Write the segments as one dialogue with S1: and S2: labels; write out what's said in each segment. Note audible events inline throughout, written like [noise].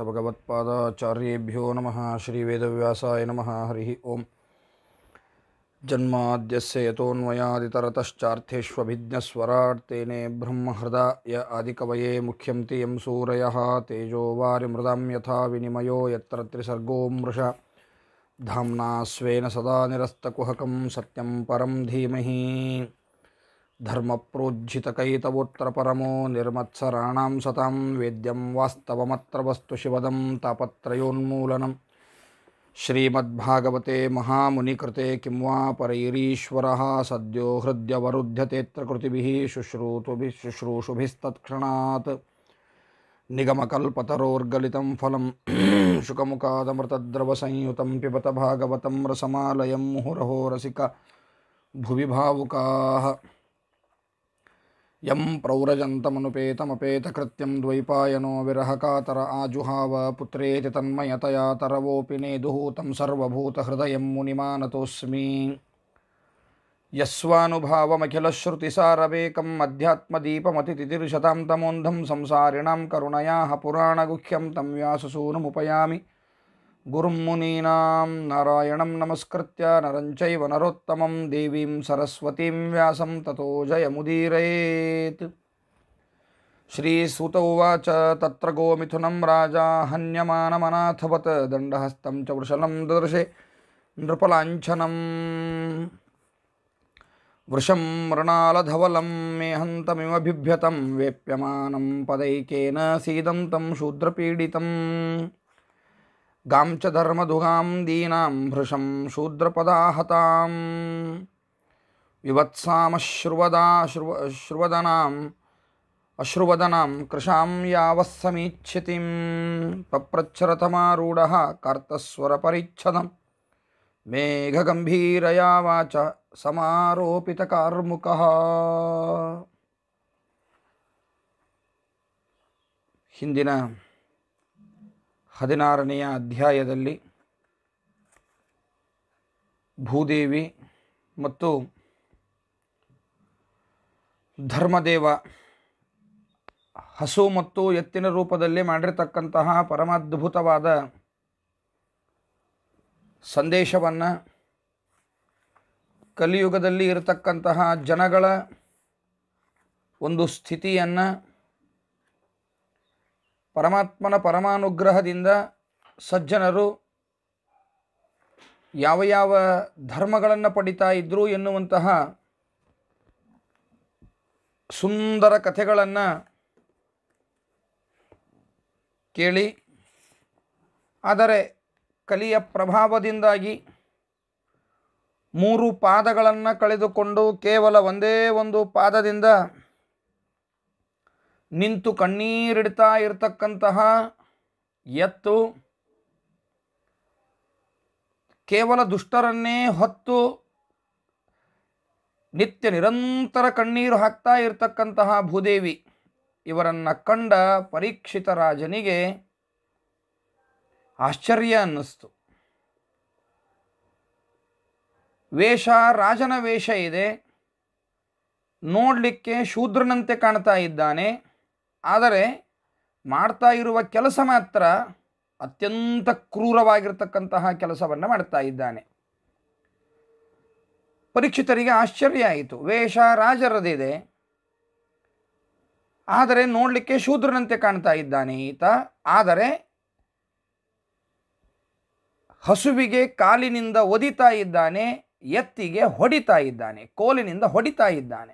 S1: नम नमः नम नमः ओं जन्मा से यतोऽन्वयादितरतश्चार्थेष्वभिज्ञस्वराट् तेने हृद य आदि मुख्यं मुख्यम यं सूरय तेजो वारिमृदां यथा विनम यसर्गो मृष धाम्ना स्वेन सदा निरस्तकुहकं सत्यम परम धीमह धर्म परमो निर्मत्सराणां सतां वेद्यं वास्तवमत्र वस्तु शिवदं तापत्रयोन्मूलनं श्रीमद्भागवते महामुनिकृते किं वा परैरीश्वरः सद्यो हृद्यवरुध्यतेऽत्र कृतिभिः शुश्रूतुभिः शुश्रूषुभिस्तत्क्षणात् निगमकल्पतरोर्गलितं फलं [clears throat] शुकमुखादमृतद्रवसंयुतं पिबत भागवतं रसमालयं मुहुरहो रसिक भुवि भावुकाः యం ప్రౌరజంతమనుపేతమపేతకృత్యం ద్వైపాయనో విరహకాతర ఆజుహావ పుత్రేతి తన్మయతయా తరవోపి నేదుః తం సర్వభూతహృదయం మునిమానతోస్మి యస్వానుభావమఖిలశ్రుతిసారవేకం అధ్యాత్మదీపమతితిర్శతాం తమోంధం సంసారిణాం కరుణయా పురాణగుహ్యం తం వ్యాససూనుముపయామి गुरुमुनीनां नारायणं नमस्कृत्य नरञ्चैव नरोत्तमं देवीं सरस्वतीं व्यासं ततो जयमुदीरयेत् श्रीसुत उवाच तत्र गोमिथुनं राजा हन्यमानमनाथवत् दण्डहस्तं च वृषलं ददर्शे नृपलाञ्छनम् वृषं मृणालधवलं मेहन्तमिमभिभ्यतं वेप्यमानं पदैकेन सीदं तं शूद्रपीडितम् गां च धर्मदुगां दीनां भृशं शूद्रपदाहतां श्रुवदनाम् अश्रुवदनां कृशां यावत्समीच्छितिं पप्रच्छरतमारूढः कर्तस्वरपरिच्छदं मेघगम्भीरया वाच समारोपितकार्मुकः ಹದಿನಾರನೆಯ ಅಧ್ಯಾಯದಲ್ಲಿ ಭೂದೇವಿ ಮತ್ತು ಧರ್ಮದೇವ ಹಸು ಮತ್ತು ಎತ್ತಿನ ರೂಪದಲ್ಲಿ ಮಾಡಿರ್ತಕ್ಕಂತಹ ಪರಮಾದ್ಭುತವಾದ ಸಂದೇಶವನ್ನು ಕಲಿಯುಗದಲ್ಲಿ ಇರತಕ್ಕಂತಹ ಜನಗಳ ಒಂದು ಸ್ಥಿತಿಯನ್ನು ಪರಮಾತ್ಮನ ಪರಮಾನುಗ್ರಹದಿಂದ ಸಜ್ಜನರು ಯಾವ ಯಾವ ಧರ್ಮಗಳನ್ನು ಪಡಿತಾ ಇದ್ರು ಎನ್ನುವಂತಹ ಸುಂದರ ಕಥೆಗಳನ್ನು ಕೇಳಿ ಆದರೆ ಕಲಿಯ ಪ್ರಭಾವದಿಂದಾಗಿ ಮೂರು ಪಾದಗಳನ್ನು ಕಳೆದುಕೊಂಡು ಕೇವಲ ಒಂದೇ ಒಂದು ಪಾದದಿಂದ ನಿಂತು ಕಣ್ಣೀರಿಡ್ತಾ ಇರತಕ್ಕಂತಹ ಎತ್ತು ಕೇವಲ ದುಷ್ಟರನ್ನೇ ಹೊತ್ತು ನಿತ್ಯ ನಿರಂತರ ಕಣ್ಣೀರು ಹಾಕ್ತಾ ಇರತಕ್ಕಂತಹ ಭೂದೇವಿ ಇವರನ್ನು ಕಂಡ ಪರೀಕ್ಷಿತ ರಾಜನಿಗೆ ಆಶ್ಚರ್ಯ ಅನ್ನಿಸ್ತು ವೇಷ ರಾಜನ ವೇಷ ಇದೆ ನೋಡಲಿಕ್ಕೆ ಶೂದ್ರನಂತೆ ಕಾಣ್ತಾ ಇದ್ದಾನೆ ಆದರೆ ಮಾಡ್ತಾ ಇರುವ ಕೆಲಸ ಮಾತ್ರ ಅತ್ಯಂತ ಕ್ರೂರವಾಗಿರ್ತಕ್ಕಂತಹ ಕೆಲಸವನ್ನು ಮಾಡ್ತಾ ಇದ್ದಾನೆ ಪರೀಕ್ಷಿತರಿಗೆ ಆಶ್ಚರ್ಯ ಆಯಿತು ವೇಷ ರಾಜರದಿದೆ ಆದರೆ ನೋಡಲಿಕ್ಕೆ ಶೂದ್ರನಂತೆ ಕಾಣ್ತಾ ಇದ್ದಾನೆ ಈತ ಆದರೆ ಹಸುವಿಗೆ ಕಾಲಿನಿಂದ ಒದಿತಾ ಇದ್ದಾನೆ ಎತ್ತಿಗೆ ಹೊಡಿತಾ ಇದ್ದಾನೆ ಕೋಲಿನಿಂದ ಹೊಡಿತಾ ಇದ್ದಾನೆ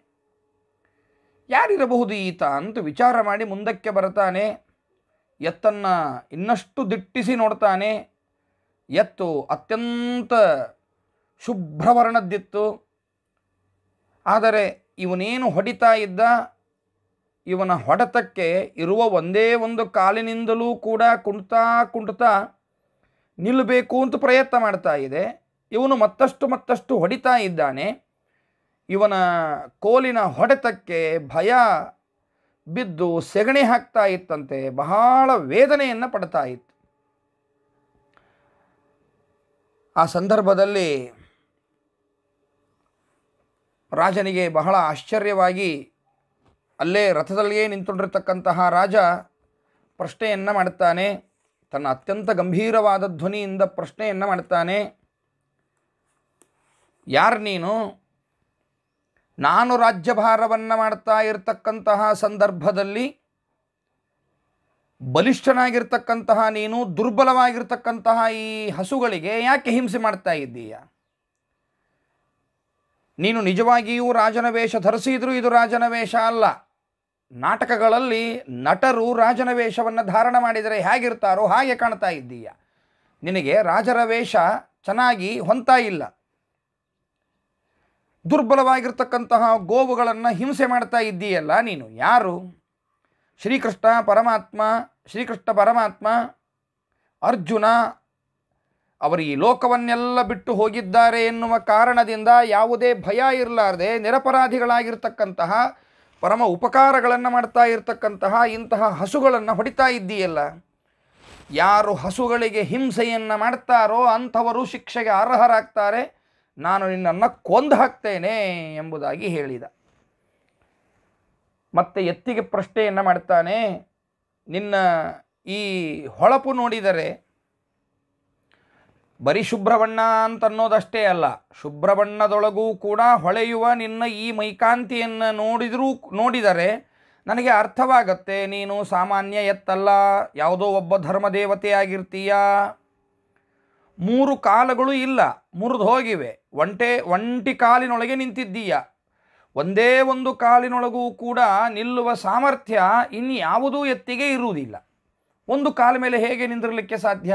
S1: ಯಾರಿರಬಹುದು ಈತ ಅಂತ ವಿಚಾರ ಮಾಡಿ ಮುಂದಕ್ಕೆ ಬರ್ತಾನೆ ಎತ್ತನ್ನು ಇನ್ನಷ್ಟು ದಿಟ್ಟಿಸಿ ನೋಡ್ತಾನೆ ಎತ್ತು ಅತ್ಯಂತ ಶುಭ್ರವರ್ಣದ್ದಿತ್ತು ಆದರೆ ಇವನೇನು ಹೊಡಿತಾ ಇದ್ದ ಇವನ ಹೊಡೆತಕ್ಕೆ ಇರುವ ಒಂದೇ ಒಂದು ಕಾಲಿನಿಂದಲೂ ಕೂಡ ಕುಣ್ತಾ ಕುಣ್ತಾ ನಿಲ್ಲಬೇಕು ಅಂತ ಪ್ರಯತ್ನ ಮಾಡ್ತಾ ಇದೆ ಇವನು ಮತ್ತಷ್ಟು ಮತ್ತಷ್ಟು ಹೊಡಿತಾ ಇದ್ದಾನೆ ಇವನ ಕೋಲಿನ ಹೊಡೆತಕ್ಕೆ ಭಯ ಬಿದ್ದು ಸೆಗಣಿ ಹಾಕ್ತಾ ಇತ್ತಂತೆ ಬಹಳ ವೇದನೆಯನ್ನು ಪಡ್ತಾ ಇತ್ತು ಆ ಸಂದರ್ಭದಲ್ಲಿ ರಾಜನಿಗೆ ಬಹಳ ಆಶ್ಚರ್ಯವಾಗಿ ಅಲ್ಲೇ ರಥದಲ್ಲಿಯೇ ನಿಂತುಕೊಂಡಿರ್ತಕ್ಕಂತಹ ರಾಜ ಪ್ರಶ್ನೆಯನ್ನು ಮಾಡುತ್ತಾನೆ ತನ್ನ ಅತ್ಯಂತ ಗಂಭೀರವಾದ ಧ್ವನಿಯಿಂದ ಪ್ರಶ್ನೆಯನ್ನು ಮಾಡುತ್ತಾನೆ ಯಾರು ನೀನು ನಾನು ರಾಜ್ಯಭಾರವನ್ನು ಮಾಡ್ತಾ ಇರತಕ್ಕಂತಹ ಸಂದರ್ಭದಲ್ಲಿ ಬಲಿಷ್ಠನಾಗಿರ್ತಕ್ಕಂತಹ ನೀನು ದುರ್ಬಲವಾಗಿರ್ತಕ್ಕಂತಹ ಈ ಹಸುಗಳಿಗೆ ಯಾಕೆ ಹಿಂಸೆ ಮಾಡ್ತಾ ಇದ್ದೀಯ ನೀನು ನಿಜವಾಗಿಯೂ ರಾಜನ ವೇಷ ಧರಿಸಿದರೂ ಇದು ರಾಜನ ವೇಷ ಅಲ್ಲ ನಾಟಕಗಳಲ್ಲಿ ನಟರು ರಾಜನ ವೇಷವನ್ನು ಧಾರಣ ಮಾಡಿದರೆ ಹೇಗಿರ್ತಾರೋ ಹಾಗೆ ಕಾಣ್ತಾ ಇದ್ದೀಯ ನಿನಗೆ ರಾಜರ ವೇಷ ಚೆನ್ನಾಗಿ ಹೊಂತಾ ಇಲ್ಲ ದುರ್ಬಲವಾಗಿರ್ತಕ್ಕಂತಹ ಗೋವುಗಳನ್ನು ಹಿಂಸೆ ಮಾಡ್ತಾ ಇದ್ದೀಯಲ್ಲ ನೀನು ಯಾರು ಶ್ರೀಕೃಷ್ಣ ಪರಮಾತ್ಮ ಶ್ರೀಕೃಷ್ಣ ಪರಮಾತ್ಮ ಅರ್ಜುನ ಅವರು ಈ ಲೋಕವನ್ನೆಲ್ಲ ಬಿಟ್ಟು ಹೋಗಿದ್ದಾರೆ ಎನ್ನುವ ಕಾರಣದಿಂದ ಯಾವುದೇ ಭಯ ಇರಲಾರದೆ ನಿರಪರಾಧಿಗಳಾಗಿರ್ತಕ್ಕಂತಹ ಪರಮ ಉಪಕಾರಗಳನ್ನು ಮಾಡ್ತಾ ಇರತಕ್ಕಂತಹ ಇಂತಹ ಹಸುಗಳನ್ನು ಹೊಡಿತಾ ಇದ್ದೀಯಲ್ಲ ಯಾರು ಹಸುಗಳಿಗೆ ಹಿಂಸೆಯನ್ನು ಮಾಡ್ತಾರೋ ಅಂಥವರು ಶಿಕ್ಷೆಗೆ ಅರ್ಹರಾಗ್ತಾರೆ ನಾನು ನಿನ್ನನ್ನು ಕೊಂದು ಹಾಕ್ತೇನೆ ಎಂಬುದಾಗಿ ಹೇಳಿದ ಮತ್ತೆ ಎತ್ತಿಗೆ ಪ್ರಶ್ನೆಯನ್ನು ಮಾಡ್ತಾನೆ ನಿನ್ನ ಈ ಹೊಳಪು ನೋಡಿದರೆ ಬರೀ ಶುಭ್ರಬಣ್ಣ ಅಂತನ್ನೋದಷ್ಟೇ ಅಲ್ಲ ಶುಭ್ರಬಣ್ಣದೊಳಗೂ ಕೂಡ ಹೊಳೆಯುವ ನಿನ್ನ ಈ ಮೈಕಾಂತಿಯನ್ನು ನೋಡಿದರೂ ನೋಡಿದರೆ ನನಗೆ ಅರ್ಥವಾಗತ್ತೆ ನೀನು ಸಾಮಾನ್ಯ ಎತ್ತಲ್ಲ ಯಾವುದೋ ಒಬ್ಬ ಧರ್ಮದೇವತೆ ಮೂರು ಕಾಲಗಳು ಇಲ್ಲ ಮುರಿದು ಹೋಗಿವೆ ಒಂಟೆ ಒಂಟಿ ಕಾಲಿನೊಳಗೆ ನಿಂತಿದ್ದೀಯ ಒಂದೇ ಒಂದು ಕಾಲಿನೊಳಗೂ ಕೂಡ ನಿಲ್ಲುವ ಸಾಮರ್ಥ್ಯ ಇನ್ಯಾವುದೂ ಎತ್ತಿಗೆ ಇರುವುದಿಲ್ಲ ಒಂದು ಕಾಲ ಮೇಲೆ ಹೇಗೆ ನಿಂದಿರಲಿಕ್ಕೆ ಸಾಧ್ಯ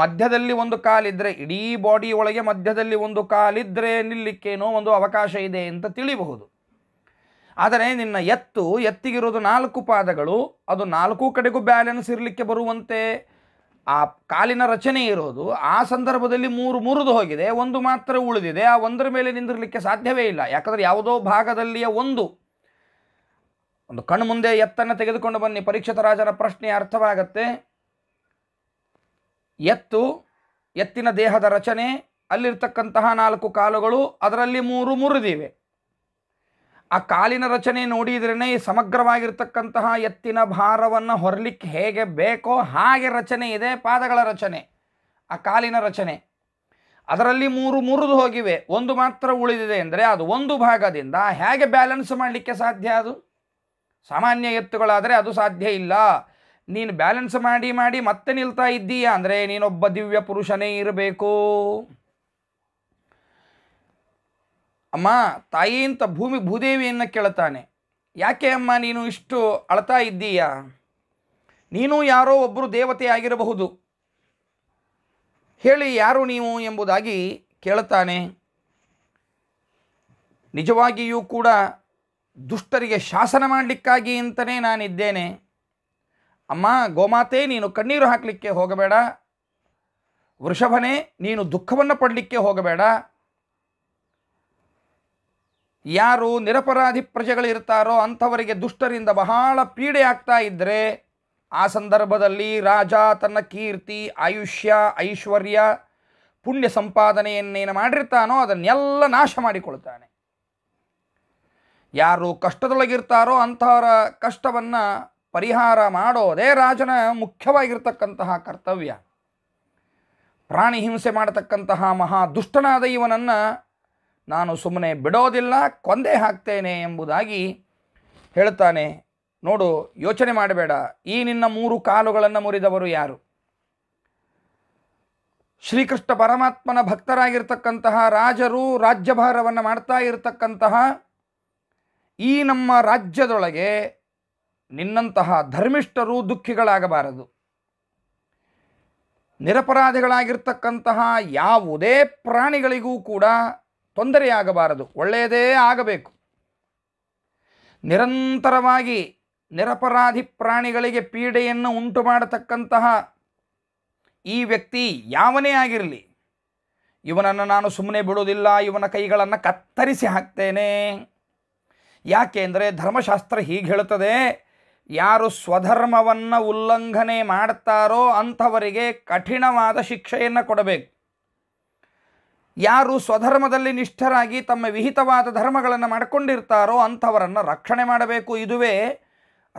S1: ಮಧ್ಯದಲ್ಲಿ ಒಂದು ಕಾಲಿದ್ದರೆ ಇಡೀ ಬಾಡಿ ಒಳಗೆ ಮಧ್ಯದಲ್ಲಿ ಒಂದು ಕಾಲಿದ್ದರೆ ನಿಲ್ಲಿಕ್ಕೇನೋ ಒಂದು ಅವಕಾಶ ಇದೆ ಅಂತ ತಿಳಿಬಹುದು ಆದರೆ ನಿನ್ನ ಎತ್ತು ಎತ್ತಿಗಿರೋದು ನಾಲ್ಕು ಪಾದಗಳು ಅದು ನಾಲ್ಕು ಕಡೆಗೂ ಬ್ಯಾಲೆನ್ಸ್ ಇರಲಿಕ್ಕೆ ಬರುವಂತೆ ಆ ಕಾಲಿನ ರಚನೆ ಇರೋದು ಆ ಸಂದರ್ಭದಲ್ಲಿ ಮೂರು ಮುರಿದು ಹೋಗಿದೆ ಒಂದು ಮಾತ್ರ ಉಳಿದಿದೆ ಆ ಒಂದರ ಮೇಲೆ ನಿಂದಿರಲಿಕ್ಕೆ ಸಾಧ್ಯವೇ ಇಲ್ಲ ಯಾಕಂದರೆ ಯಾವುದೋ ಭಾಗದಲ್ಲಿಯ ಒಂದು ಒಂದು ಕಣ್ಣು ಮುಂದೆ ಎತ್ತನ್ನು ತೆಗೆದುಕೊಂಡು ಬನ್ನಿ ಪರೀಕ್ಷಿತ ರಾಜನ ಪ್ರಶ್ನೆ ಅರ್ಥವಾಗತ್ತೆ ಎತ್ತು ಎತ್ತಿನ ದೇಹದ ರಚನೆ ಅಲ್ಲಿರ್ತಕ್ಕಂತಹ ನಾಲ್ಕು ಕಾಲುಗಳು ಅದರಲ್ಲಿ ಮೂರು ಮುರಿದಿವೆ ಆ ಕಾಲಿನ ರಚನೆ ನೋಡಿದ್ರೇ ಸಮಗ್ರವಾಗಿರ್ತಕ್ಕಂತಹ ಎತ್ತಿನ ಭಾರವನ್ನು ಹೊರಲಿಕ್ಕೆ ಹೇಗೆ ಬೇಕೋ ಹಾಗೆ ರಚನೆ ಇದೆ ಪಾದಗಳ ರಚನೆ ಆ ಕಾಲಿನ ರಚನೆ ಅದರಲ್ಲಿ ಮೂರು ಮುರಿದು ಹೋಗಿವೆ ಒಂದು ಮಾತ್ರ ಉಳಿದಿದೆ ಅಂದರೆ ಅದು ಒಂದು ಭಾಗದಿಂದ ಹೇಗೆ ಬ್ಯಾಲೆನ್ಸ್ ಮಾಡಲಿಕ್ಕೆ ಸಾಧ್ಯ ಅದು ಸಾಮಾನ್ಯ ಎತ್ತುಗಳಾದರೆ ಅದು ಸಾಧ್ಯ ಇಲ್ಲ ನೀನು ಬ್ಯಾಲೆನ್ಸ್ ಮಾಡಿ ಮಾಡಿ ಮತ್ತೆ ನಿಲ್ತಾ ಇದ್ದೀಯಾ ಅಂದರೆ ನೀನೊಬ್ಬ ದಿವ್ಯ ಪುರುಷನೇ ಇರಬೇಕು ಅಮ್ಮ ತಾಯಿ ಅಂತ ಭೂಮಿ ಭೂದೇವಿಯನ್ನು ಕೇಳ್ತಾನೆ ಯಾಕೆ ಅಮ್ಮ ನೀನು ಇಷ್ಟು ಅಳ್ತಾ ಇದ್ದೀಯಾ ನೀನು ಯಾರೋ ಒಬ್ಬರು ದೇವತೆ ಆಗಿರಬಹುದು ಹೇಳಿ ಯಾರು ನೀವು ಎಂಬುದಾಗಿ ಕೇಳ್ತಾನೆ ನಿಜವಾಗಿಯೂ ಕೂಡ ದುಷ್ಟರಿಗೆ ಶಾಸನ ಮಾಡಲಿಕ್ಕಾಗಿ ಅಂತಲೇ ನಾನಿದ್ದೇನೆ ಅಮ್ಮ ಗೋಮಾತೆ ನೀನು ಕಣ್ಣೀರು ಹಾಕಲಿಕ್ಕೆ ಹೋಗಬೇಡ ವೃಷಭನೇ ನೀನು ದುಃಖವನ್ನು ಪಡಲಿಕ್ಕೆ ಹೋಗಬೇಡ ಯಾರು ನಿರಪರಾಧಿ ಪ್ರಜೆಗಳಿರ್ತಾರೋ ಅಂಥವರಿಗೆ ದುಷ್ಟರಿಂದ ಬಹಳ ಪೀಡೆ ಆಗ್ತಾ ಇದ್ದರೆ ಆ ಸಂದರ್ಭದಲ್ಲಿ ರಾಜ ತನ್ನ ಕೀರ್ತಿ ಆಯುಷ್ಯ ಐಶ್ವರ್ಯ ಪುಣ್ಯ ಸಂಪಾದನೆಯನ್ನೇನು ಮಾಡಿರ್ತಾನೋ ಅದನ್ನೆಲ್ಲ ನಾಶ ಮಾಡಿಕೊಳ್ತಾನೆ ಯಾರು ಕಷ್ಟದೊಳಗಿರ್ತಾರೋ ಅಂಥವರ ಕಷ್ಟವನ್ನು ಪರಿಹಾರ ಮಾಡೋದೇ ರಾಜನ ಮುಖ್ಯವಾಗಿರ್ತಕ್ಕಂತಹ ಕರ್ತವ್ಯ ಪ್ರಾಣಿ ಹಿಂಸೆ ಮಾಡತಕ್ಕಂತಹ ಮಹಾ ದುಷ್ಟನಾದ ಇವನನ್ನು ನಾನು ಸುಮ್ಮನೆ ಬಿಡೋದಿಲ್ಲ ಕೊಂದೇ ಹಾಕ್ತೇನೆ ಎಂಬುದಾಗಿ ಹೇಳ್ತಾನೆ ನೋಡು ಯೋಚನೆ ಮಾಡಬೇಡ ಈ ನಿನ್ನ ಮೂರು ಕಾಲುಗಳನ್ನು ಮುರಿದವರು ಯಾರು ಶ್ರೀಕೃಷ್ಣ ಪರಮಾತ್ಮನ ಭಕ್ತರಾಗಿರ್ತಕ್ಕಂತಹ ರಾಜರು ರಾಜ್ಯಭಾರವನ್ನು ಮಾಡ್ತಾ ಇರತಕ್ಕಂತಹ ಈ ನಮ್ಮ ರಾಜ್ಯದೊಳಗೆ ನಿನ್ನಂತಹ ಧರ್ಮಿಷ್ಠರು ದುಃಖಿಗಳಾಗಬಾರದು ನಿರಪರಾಧಿಗಳಾಗಿರ್ತಕ್ಕಂತಹ ಯಾವುದೇ ಪ್ರಾಣಿಗಳಿಗೂ ಕೂಡ ತೊಂದರೆಯಾಗಬಾರದು ಒಳ್ಳೆಯದೇ ಆಗಬೇಕು ನಿರಂತರವಾಗಿ ನಿರಪರಾಧಿ ಪ್ರಾಣಿಗಳಿಗೆ ಪೀಡೆಯನ್ನು ಉಂಟು ಮಾಡತಕ್ಕಂತಹ ಈ ವ್ಯಕ್ತಿ ಯಾವನೇ ಆಗಿರಲಿ ಇವನನ್ನು ನಾನು ಸುಮ್ಮನೆ ಬಿಡುವುದಿಲ್ಲ ಇವನ ಕೈಗಳನ್ನು ಕತ್ತರಿಸಿ ಹಾಕ್ತೇನೆ ಯಾಕೆಂದರೆ ಧರ್ಮಶಾಸ್ತ್ರ ಹೀಗೆ ಹೇಳುತ್ತದೆ ಯಾರು ಸ್ವಧರ್ಮವನ್ನು ಉಲ್ಲಂಘನೆ ಮಾಡ್ತಾರೋ ಅಂಥವರಿಗೆ ಕಠಿಣವಾದ ಶಿಕ್ಷೆಯನ್ನು ಕೊಡಬೇಕು ಯಾರು ಸ್ವಧರ್ಮದಲ್ಲಿ ನಿಷ್ಠರಾಗಿ ತಮ್ಮ ವಿಹಿತವಾದ ಧರ್ಮಗಳನ್ನು ಮಾಡಿಕೊಂಡಿರ್ತಾರೋ ಅಂಥವರನ್ನು ರಕ್ಷಣೆ ಮಾಡಬೇಕು ಇದುವೇ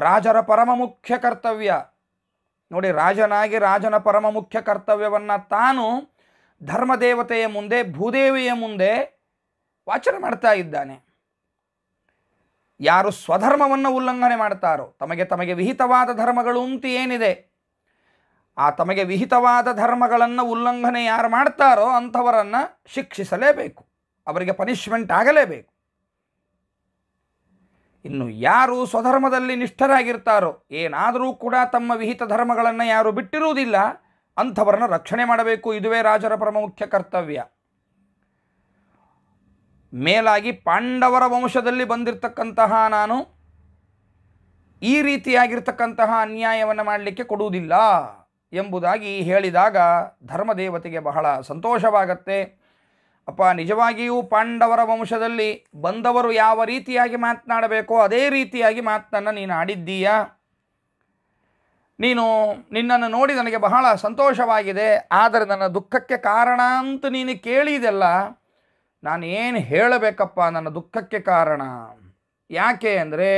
S1: ರಾಜರ ಪರಮ ಮುಖ್ಯ ಕರ್ತವ್ಯ ನೋಡಿ ರಾಜನಾಗಿ ರಾಜನ ಪರಮ ಮುಖ್ಯ ಕರ್ತವ್ಯವನ್ನು ತಾನು ಧರ್ಮದೇವತೆಯ ಮುಂದೆ ಭೂದೇವಿಯ ಮುಂದೆ ವಾಚನ ಮಾಡ್ತಾ ಇದ್ದಾನೆ ಯಾರು ಸ್ವಧರ್ಮವನ್ನು ಉಲ್ಲಂಘನೆ ಮಾಡ್ತಾರೋ ತಮಗೆ ತಮಗೆ ವಿಹಿತವಾದ ಧರ್ಮಗಳು ಅಂತ ಏನಿದೆ ಆ ತಮಗೆ ವಿಹಿತವಾದ ಧರ್ಮಗಳನ್ನು ಉಲ್ಲಂಘನೆ ಯಾರು ಮಾಡ್ತಾರೋ ಅಂಥವರನ್ನು ಶಿಕ್ಷಿಸಲೇಬೇಕು ಅವರಿಗೆ ಪನಿಷ್ಮೆಂಟ್ ಆಗಲೇಬೇಕು ಇನ್ನು ಯಾರು ಸ್ವಧರ್ಮದಲ್ಲಿ ನಿಷ್ಠರಾಗಿರ್ತಾರೋ ಏನಾದರೂ ಕೂಡ ತಮ್ಮ ವಿಹಿತ ಧರ್ಮಗಳನ್ನು ಯಾರು ಬಿಟ್ಟಿರುವುದಿಲ್ಲ ಅಂಥವರನ್ನು ರಕ್ಷಣೆ ಮಾಡಬೇಕು ಇದುವೇ ರಾಜರ ಮುಖ್ಯ ಕರ್ತವ್ಯ ಮೇಲಾಗಿ ಪಾಂಡವರ ವಂಶದಲ್ಲಿ ಬಂದಿರತಕ್ಕಂತಹ ನಾನು ಈ ರೀತಿಯಾಗಿರ್ತಕ್ಕಂತಹ ಅನ್ಯಾಯವನ್ನು ಮಾಡಲಿಕ್ಕೆ ಕೊಡುವುದಿಲ್ಲ ಎಂಬುದಾಗಿ ಹೇಳಿದಾಗ ಧರ್ಮದೇವತೆಗೆ ಬಹಳ ಸಂತೋಷವಾಗತ್ತೆ ಅಪ್ಪ ನಿಜವಾಗಿಯೂ ಪಾಂಡವರ ವಂಶದಲ್ಲಿ ಬಂದವರು ಯಾವ ರೀತಿಯಾಗಿ ಮಾತನಾಡಬೇಕೋ ಅದೇ ರೀತಿಯಾಗಿ ಮಾತನ್ನು ನೀನು ಆಡಿದ್ದೀಯ ನೀನು ನಿನ್ನನ್ನು ನೋಡಿ ನನಗೆ ಬಹಳ ಸಂತೋಷವಾಗಿದೆ ಆದರೆ ನನ್ನ ದುಃಖಕ್ಕೆ ಕಾರಣ ಅಂತ ನೀನು ಕೇಳಿದೆಲ್ಲ ನಾನು ಏನು ಹೇಳಬೇಕಪ್ಪ ನನ್ನ ದುಃಖಕ್ಕೆ ಕಾರಣ ಯಾಕೆ ಅಂದರೆ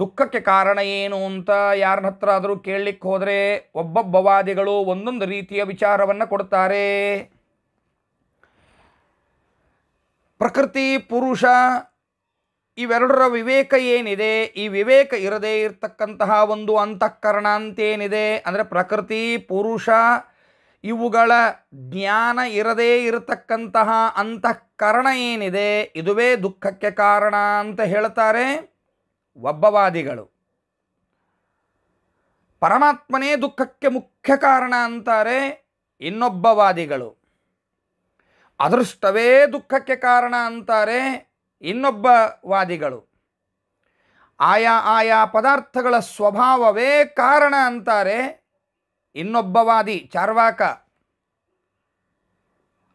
S1: ದುಃಖಕ್ಕೆ ಕಾರಣ ಏನು ಅಂತ ಯಾರನ್ನ ಹತ್ರ ಆದರೂ ಕೇಳಲಿಕ್ಕೆ ಹೋದರೆ ಒಬ್ಬೊಬ್ಬವಾದಿಗಳು ಒಂದೊಂದು ರೀತಿಯ ವಿಚಾರವನ್ನು ಕೊಡ್ತಾರೆ ಪ್ರಕೃತಿ ಪುರುಷ ಇವೆರಡರ ವಿವೇಕ ಏನಿದೆ ಈ ವಿವೇಕ ಇರದೇ ಇರತಕ್ಕಂತಹ ಒಂದು ಅಂತಃಕರಣ ಅಂತೇನಿದೆ ಅಂದರೆ ಪ್ರಕೃತಿ ಪುರುಷ ಇವುಗಳ ಜ್ಞಾನ ಇರದೇ ಇರತಕ್ಕಂತಹ ಅಂತಃಕರಣ ಏನಿದೆ ಇದುವೇ ದುಃಖಕ್ಕೆ ಕಾರಣ ಅಂತ ಹೇಳ್ತಾರೆ ಒಬ್ಬವಾದಿಗಳು ಪರಮಾತ್ಮನೇ ದುಃಖಕ್ಕೆ ಮುಖ್ಯ ಕಾರಣ ಅಂತಾರೆ ಇನ್ನೊಬ್ಬವಾದಿಗಳು ಅದೃಷ್ಟವೇ ದುಃಖಕ್ಕೆ ಕಾರಣ ಅಂತಾರೆ ಇನ್ನೊಬ್ಬ ವಾದಿಗಳು ಆಯಾ ಆಯಾ ಪದಾರ್ಥಗಳ ಸ್ವಭಾವವೇ ಕಾರಣ ಅಂತಾರೆ ಇನ್ನೊಬ್ಬವಾದಿ ಚಾರ್ವಾಕ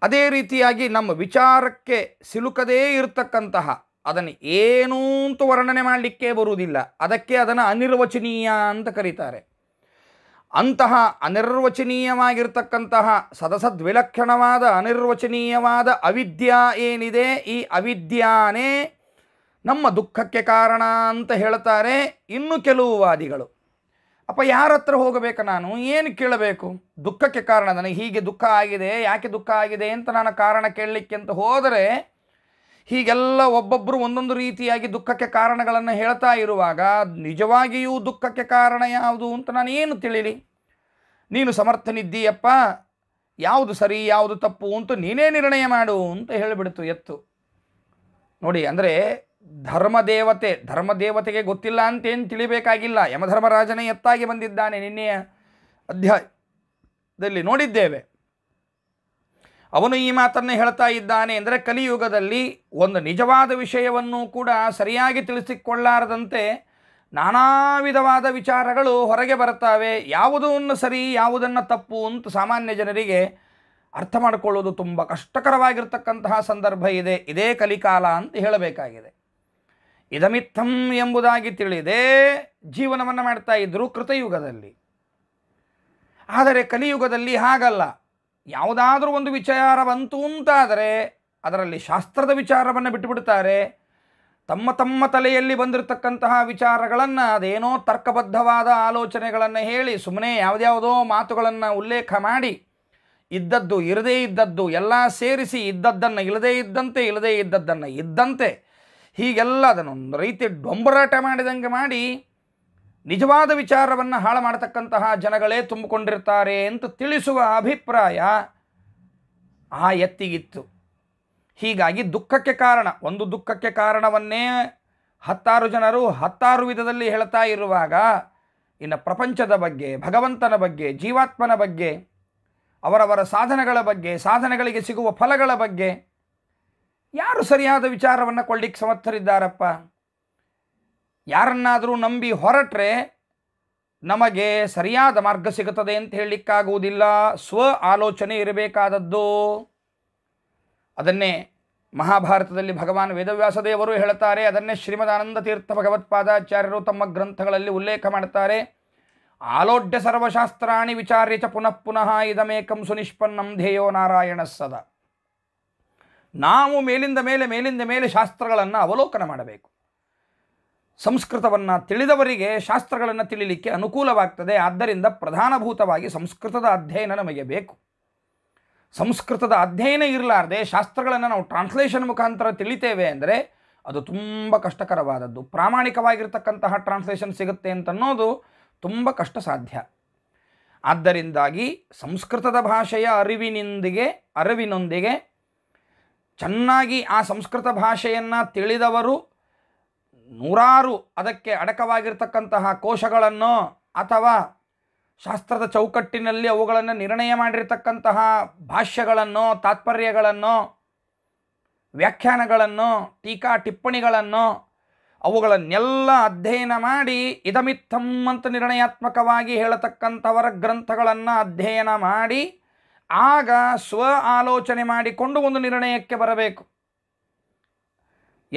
S1: ಅದೇ ರೀತಿಯಾಗಿ ನಮ್ಮ ವಿಚಾರಕ್ಕೆ ಸಿಲುಕದೇ ಇರತಕ್ಕಂತಹ ಅದನ್ನು ಏನೂ ಅಂತ ವರ್ಣನೆ ಮಾಡಲಿಕ್ಕೆ ಬರುವುದಿಲ್ಲ ಅದಕ್ಕೆ ಅದನ್ನು ಅನಿರ್ವಚನೀಯ ಅಂತ ಕರೀತಾರೆ ಅಂತಹ ಅನಿರ್ವಚನೀಯವಾಗಿರ್ತಕ್ಕಂತಹ ಸದಸದ್ವಿಲಕ್ಷಣವಾದ ಅನಿರ್ವಚನೀಯವಾದ ಅವಿದ್ಯಾ ಏನಿದೆ ಈ ಅವಿದ್ಯಾನೇ ನಮ್ಮ ದುಃಖಕ್ಕೆ ಕಾರಣ ಅಂತ ಹೇಳ್ತಾರೆ ಇನ್ನು ಕೆಲವು ವಾದಿಗಳು ಅಪ್ಪ ಯಾರ ಹತ್ರ ಹೋಗಬೇಕು ನಾನು ಏನು ಕೇಳಬೇಕು ದುಃಖಕ್ಕೆ ಕಾರಣ ನನಗೆ ಹೀಗೆ ದುಃಖ ಆಗಿದೆ ಯಾಕೆ ದುಃಖ ಆಗಿದೆ ಅಂತ ನಾನು ಕಾರಣ ಕೇಳಲಿಕ್ಕೆ ಅಂತ ಹೋದರೆ ಹೀಗೆಲ್ಲ ಒಬ್ಬೊಬ್ಬರು ಒಂದೊಂದು ರೀತಿಯಾಗಿ ದುಃಖಕ್ಕೆ ಕಾರಣಗಳನ್ನು ಹೇಳ್ತಾ ಇರುವಾಗ ನಿಜವಾಗಿಯೂ ದುಃಖಕ್ಕೆ ಕಾರಣ ಯಾವುದು ಅಂತ ನಾನೇನು ತಿಳಿಲಿ ನೀನು ಸಮರ್ಥನಿದ್ದೀಯಪ್ಪ ಯಾವುದು ಸರಿ ಯಾವುದು ತಪ್ಪು ಅಂತ ನೀನೇ ನಿರ್ಣಯ ಮಾಡು ಅಂತ ಹೇಳಿಬಿಡ್ತು ಎತ್ತು ನೋಡಿ ಅಂದರೆ ಧರ್ಮದೇವತೆ ಧರ್ಮದೇವತೆಗೆ ಗೊತ್ತಿಲ್ಲ ಅಂತೇನು ತಿಳಿಬೇಕಾಗಿಲ್ಲ ಯಮಧರ್ಮರಾಜನೇ ಎತ್ತಾಗಿ ಬಂದಿದ್ದಾನೆ ನಿನ್ನೆಯ ಅಧ್ಯಾಯದಲ್ಲಿ ನೋಡಿದ್ದೇವೆ ಅವನು ಈ ಮಾತನ್ನು ಹೇಳ್ತಾ ಇದ್ದಾನೆ ಅಂದರೆ ಕಲಿಯುಗದಲ್ಲಿ ಒಂದು ನಿಜವಾದ ವಿಷಯವನ್ನು ಕೂಡ ಸರಿಯಾಗಿ ತಿಳಿಸಿಕೊಳ್ಳಾರದಂತೆ ನಾನಾ ವಿಧವಾದ ವಿಚಾರಗಳು ಹೊರಗೆ ಬರ್ತಾವೆ ಯಾವುದನ್ನು ಸರಿ ಯಾವುದನ್ನು ತಪ್ಪು ಅಂತ ಸಾಮಾನ್ಯ ಜನರಿಗೆ ಅರ್ಥ ಮಾಡಿಕೊಳ್ಳೋದು ತುಂಬ ಕಷ್ಟಕರವಾಗಿರ್ತಕ್ಕಂತಹ ಸಂದರ್ಭ ಇದೆ ಇದೇ ಕಲಿಕಾಲ ಅಂತ ಹೇಳಬೇಕಾಗಿದೆ ಇದಮಿತ್ತಂ ಎಂಬುದಾಗಿ ತಿಳಿದೇ ಜೀವನವನ್ನು ಮಾಡ್ತಾ ಇದ್ದರು ಕೃತಯುಗದಲ್ಲಿ ಆದರೆ ಕಲಿಯುಗದಲ್ಲಿ ಹಾಗಲ್ಲ ಯಾವುದಾದರೂ ಒಂದು ವಿಚಾರ ಬಂತು ಅಂತಾದರೆ ಅದರಲ್ಲಿ ಶಾಸ್ತ್ರದ ವಿಚಾರವನ್ನು ಬಿಟ್ಟುಬಿಡ್ತಾರೆ ತಮ್ಮ ತಮ್ಮ ತಲೆಯಲ್ಲಿ ಬಂದಿರತಕ್ಕಂತಹ ವಿಚಾರಗಳನ್ನು ಅದೇನೋ ತರ್ಕಬದ್ಧವಾದ ಆಲೋಚನೆಗಳನ್ನು ಹೇಳಿ ಸುಮ್ಮನೆ ಯಾವುದ್ಯಾವುದೋ ಮಾತುಗಳನ್ನು ಉಲ್ಲೇಖ ಮಾಡಿ ಇದ್ದದ್ದು ಇರದೇ ಇದ್ದದ್ದು ಎಲ್ಲ ಸೇರಿಸಿ ಇದ್ದದ್ದನ್ನು ಇಲ್ಲದೇ ಇದ್ದಂತೆ ಇಲ್ಲದೇ ಇದ್ದದ್ದನ್ನು ಇದ್ದಂತೆ ಹೀಗೆಲ್ಲ ಅದನ್ನೊಂದು ರೀತಿ ಡೊಂಬರಾಟ ಮಾಡಿದಂಗೆ ಮಾಡಿ ನಿಜವಾದ ವಿಚಾರವನ್ನು ಹಾಳು ಮಾಡತಕ್ಕಂತಹ ಜನಗಳೇ ತುಂಬಿಕೊಂಡಿರ್ತಾರೆ ಅಂತ ತಿಳಿಸುವ ಅಭಿಪ್ರಾಯ ಆ ಎತ್ತಿಗಿತ್ತು ಹೀಗಾಗಿ ದುಃಖಕ್ಕೆ ಕಾರಣ ಒಂದು ದುಃಖಕ್ಕೆ ಕಾರಣವನ್ನೇ ಹತ್ತಾರು ಜನರು ಹತ್ತಾರು ವಿಧದಲ್ಲಿ ಹೇಳ್ತಾ ಇರುವಾಗ ಇನ್ನು ಪ್ರಪಂಚದ ಬಗ್ಗೆ ಭಗವಂತನ ಬಗ್ಗೆ ಜೀವಾತ್ಮನ ಬಗ್ಗೆ ಅವರವರ ಸಾಧನೆಗಳ ಬಗ್ಗೆ ಸಾಧನೆಗಳಿಗೆ ಸಿಗುವ ಫಲಗಳ ಬಗ್ಗೆ ಯಾರು ಸರಿಯಾದ ವಿಚಾರವನ್ನು ಕೊಳ್ಳಿಕ್ಕೆ ಸಮರ್ಥರಿದ್ದಾರಪ್ಪ ಯಾರನ್ನಾದರೂ ನಂಬಿ ಹೊರಟ್ರೆ ನಮಗೆ ಸರಿಯಾದ ಮಾರ್ಗ ಸಿಗುತ್ತದೆ ಅಂತ ಹೇಳಲಿಕ್ಕಾಗುವುದಿಲ್ಲ ಸ್ವ ಆಲೋಚನೆ ಇರಬೇಕಾದದ್ದು ಅದನ್ನೇ ಮಹಾಭಾರತದಲ್ಲಿ ಭಗವಾನ್ ವೇದವ್ಯಾಸದೇವರು ಹೇಳ್ತಾರೆ ಅದನ್ನೇ ಶ್ರೀಮದಾನಂದ ತೀರ್ಥ ಭಗವತ್ಪಾದಾಚಾರ್ಯರು ತಮ್ಮ ಗ್ರಂಥಗಳಲ್ಲಿ ಉಲ್ಲೇಖ ಮಾಡ್ತಾರೆ ಆಲೋಢ್ಯ ಸರ್ವಶಾಸ್ತ್ರಾಣಿ ವಿಚಾರ್ಯ ಚ ಪುನಃ ಪುನಃ ಇದಮೇಕಂ ಸುನಿಷ್ಪನ್ನಂ ಧ್ಯೇಯೋ ನಾರಾಯಣ ಸದ ನಾವು ಮೇಲಿಂದ ಮೇಲೆ ಮೇಲಿಂದ ಮೇಲೆ ಶಾಸ್ತ್ರಗಳನ್ನು ಅವಲೋಕನ ಮಾಡಬೇಕು ಸಂಸ್ಕೃತವನ್ನು ತಿಳಿದವರಿಗೆ ಶಾಸ್ತ್ರಗಳನ್ನು ತಿಳಿಲಿಕ್ಕೆ ಅನುಕೂಲವಾಗ್ತದೆ ಆದ್ದರಿಂದ ಪ್ರಧಾನಭೂತವಾಗಿ ಸಂಸ್ಕೃತದ ಅಧ್ಯಯನ ನಮಗೆ ಬೇಕು ಸಂಸ್ಕೃತದ ಅಧ್ಯಯನ ಇರಲಾರದೆ ಶಾಸ್ತ್ರಗಳನ್ನು ನಾವು ಟ್ರಾನ್ಸ್ಲೇಷನ್ ಮುಖಾಂತರ ತಿಳಿತೇವೆ ಅಂದರೆ ಅದು ತುಂಬ ಕಷ್ಟಕರವಾದದ್ದು ಪ್ರಾಮಾಣಿಕವಾಗಿರ್ತಕ್ಕಂತಹ ಟ್ರಾನ್ಸ್ಲೇಷನ್ ಸಿಗುತ್ತೆ ಅಂತನ್ನೋದು ತುಂಬ ಕಷ್ಟ ಸಾಧ್ಯ ಆದ್ದರಿಂದಾಗಿ ಸಂಸ್ಕೃತದ ಭಾಷೆಯ ಅರಿವಿನೊಂದಿಗೆ ಅರಿವಿನೊಂದಿಗೆ ಚೆನ್ನಾಗಿ ಆ ಸಂಸ್ಕೃತ ಭಾಷೆಯನ್ನು ತಿಳಿದವರು ನೂರಾರು ಅದಕ್ಕೆ ಅಡಕವಾಗಿರ್ತಕ್ಕಂತಹ ಕೋಶಗಳನ್ನು ಅಥವಾ ಶಾಸ್ತ್ರದ ಚೌಕಟ್ಟಿನಲ್ಲಿ ಅವುಗಳನ್ನು ನಿರ್ಣಯ ಮಾಡಿರ್ತಕ್ಕಂತಹ ಭಾಷ್ಯಗಳನ್ನು ತಾತ್ಪರ್ಯಗಳನ್ನು ವ್ಯಾಖ್ಯಾನಗಳನ್ನು ಟೀಕಾ ಟಿಪ್ಪಣಿಗಳನ್ನು ಅವುಗಳನ್ನೆಲ್ಲ ಅಧ್ಯಯನ ಮಾಡಿ ಇದಮಿತ್ತಮ್ಮಂತ ನಿರ್ಣಯಾತ್ಮಕವಾಗಿ ಹೇಳತಕ್ಕಂಥವರ ಗ್ರಂಥಗಳನ್ನು ಅಧ್ಯಯನ ಮಾಡಿ ಆಗ ಸ್ವ ಆಲೋಚನೆ ಮಾಡಿಕೊಂಡು ಒಂದು ನಿರ್ಣಯಕ್ಕೆ ಬರಬೇಕು